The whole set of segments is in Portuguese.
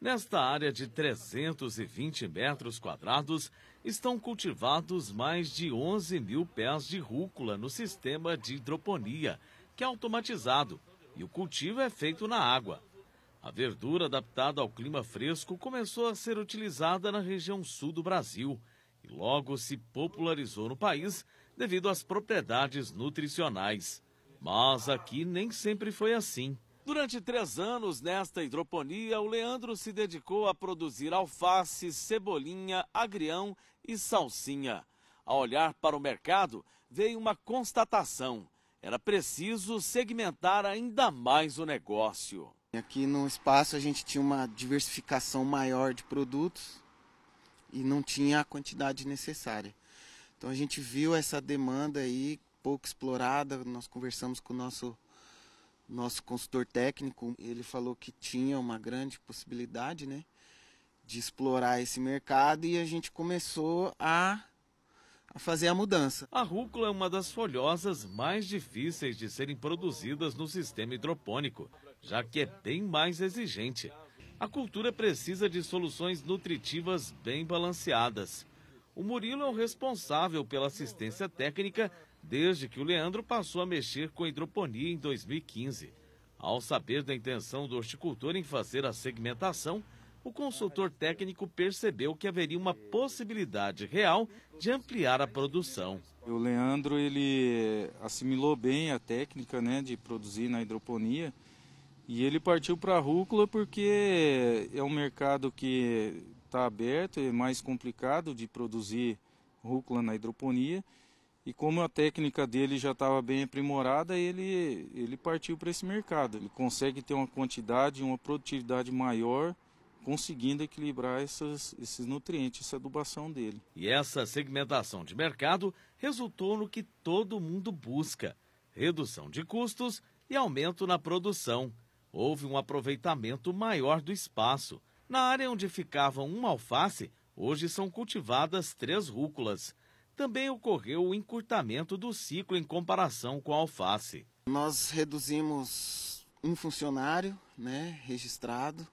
Nesta área de 320 metros quadrados, estão cultivados mais de 11 mil pés de rúcula no sistema de hidroponia, que é automatizado, e o cultivo é feito na água. A verdura adaptada ao clima fresco começou a ser utilizada na região sul do Brasil e logo se popularizou no país devido às propriedades nutricionais. Mas aqui nem sempre foi assim. Durante três anos nesta hidroponia, o Leandro se dedicou a produzir alface, cebolinha, agrião e salsinha. Ao olhar para o mercado, veio uma constatação: era preciso segmentar ainda mais o negócio. Aqui no espaço a gente tinha uma diversificação maior de produtos e não tinha a quantidade necessária. Então a gente viu essa demanda aí pouco explorada, nós conversamos com o nosso nosso consultor técnico, ele falou que tinha uma grande possibilidade, né, de explorar esse mercado e a gente começou a a fazer a mudança. A rúcula é uma das folhosas mais difíceis de serem produzidas no sistema hidropônico, já que é bem mais exigente. A cultura precisa de soluções nutritivas bem balanceadas. O Murilo é o responsável pela assistência técnica desde que o Leandro passou a mexer com hidroponia em 2015. Ao saber da intenção do horticultor em fazer a segmentação, o consultor técnico percebeu que haveria uma possibilidade real de ampliar a produção. O Leandro ele assimilou bem a técnica né, de produzir na hidroponia e ele partiu para a rúcula porque é um mercado que está aberto, é mais complicado de produzir rúcula na hidroponia e como a técnica dele já estava bem aprimorada, ele, ele partiu para esse mercado. Ele consegue ter uma quantidade, uma produtividade maior, conseguindo equilibrar essas, esses nutrientes, essa adubação dele. E essa segmentação de mercado resultou no que todo mundo busca: redução de custos e aumento na produção. Houve um aproveitamento maior do espaço. Na área onde ficava uma alface, hoje são cultivadas três rúculas. Também ocorreu o encurtamento do ciclo em comparação com a alface. Nós reduzimos um funcionário né, registrado,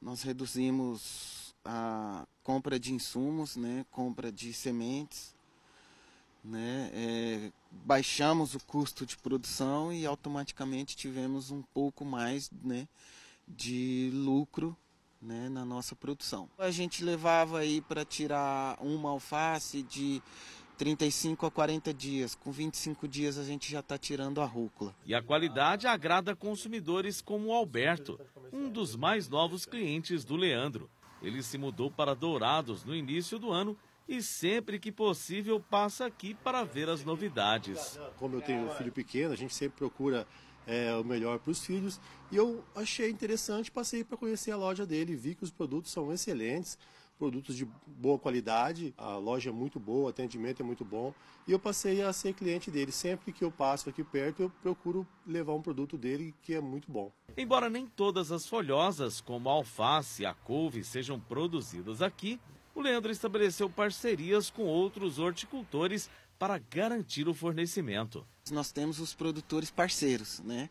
nós reduzimos a compra de insumos, né, compra de sementes, né, é, baixamos o custo de produção e automaticamente tivemos um pouco mais né, de lucro né, na nossa produção. A gente levava aí para tirar uma alface de 35 a 40 dias. Com 25 dias a gente já está tirando a rúcula. E a qualidade agrada consumidores como o Alberto, um dos mais novos clientes do Leandro. Ele se mudou para Dourados no início do ano e sempre que possível passa aqui para ver as novidades. Como eu tenho um filho pequeno, a gente sempre procura é, o melhor para os filhos. E eu achei interessante, passei para conhecer a loja dele, vi que os produtos são excelentes, produtos de boa qualidade, a loja é muito boa, o atendimento é muito bom. E eu passei a ser cliente dele. Sempre que eu passo aqui perto, eu procuro levar um produto dele que é muito bom. Embora nem todas as folhosas, como a alface e a couve, sejam produzidas aqui, o Leandro estabeleceu parcerias com outros horticultores para garantir o fornecimento. Nós temos os produtores parceiros, né?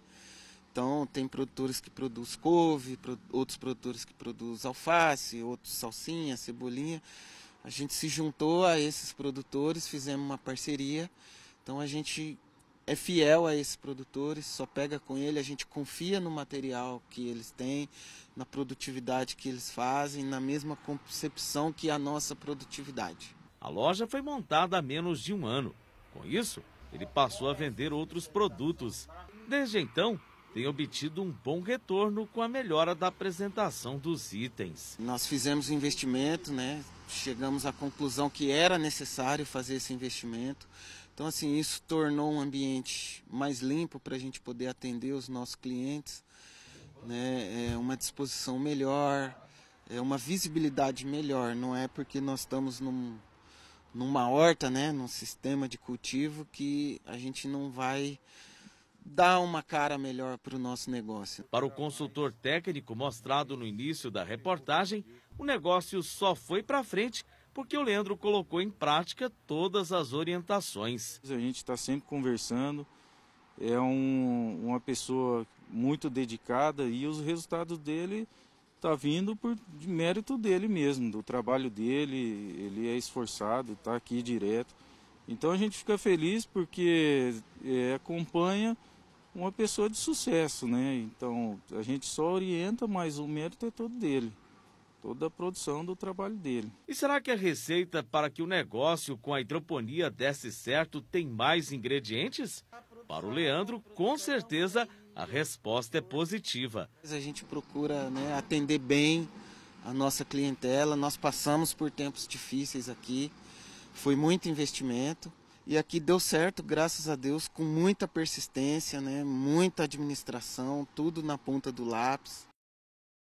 Então, tem produtores que produzem couve, outros produtores que produzem alface, outros salsinha, cebolinha. A gente se juntou a esses produtores, fizemos uma parceria. Então, a gente é fiel a esses produtores, só pega com ele, a gente confia no material que eles têm, na produtividade que eles fazem, na mesma concepção que a nossa produtividade. A loja foi montada há menos de um ano. Com isso, ele passou a vender outros produtos. Desde então, tem obtido um bom retorno com a melhora da apresentação dos itens. Nós fizemos o investimento, né? chegamos à conclusão que era necessário fazer esse investimento. Então, assim, isso tornou um ambiente mais limpo para a gente poder atender os nossos clientes, né? É uma disposição melhor, é uma visibilidade melhor. Não é porque nós estamos num, numa horta, né? Num sistema de cultivo que a gente não vai dar uma cara melhor para o nosso negócio. Para o consultor técnico mostrado no início da reportagem, o negócio só foi para frente porque o Leandro colocou em prática todas as orientações. A gente está sempre conversando, é um, uma pessoa muito dedicada e os resultados dele tá vindo por de mérito dele mesmo, do trabalho dele, ele é esforçado, está aqui direto. Então a gente fica feliz porque é, acompanha uma pessoa de sucesso, né? Então a gente só orienta, mas o mérito é todo dele toda a produção do trabalho dele. E será que a receita para que o negócio com a hidroponia desse certo tem mais ingredientes? Para o Leandro, com certeza a resposta é positiva. A gente procura né, atender bem a nossa clientela. Nós passamos por tempos difíceis aqui, foi muito investimento e aqui deu certo, graças a Deus, com muita persistência, né, muita administração, tudo na ponta do lápis.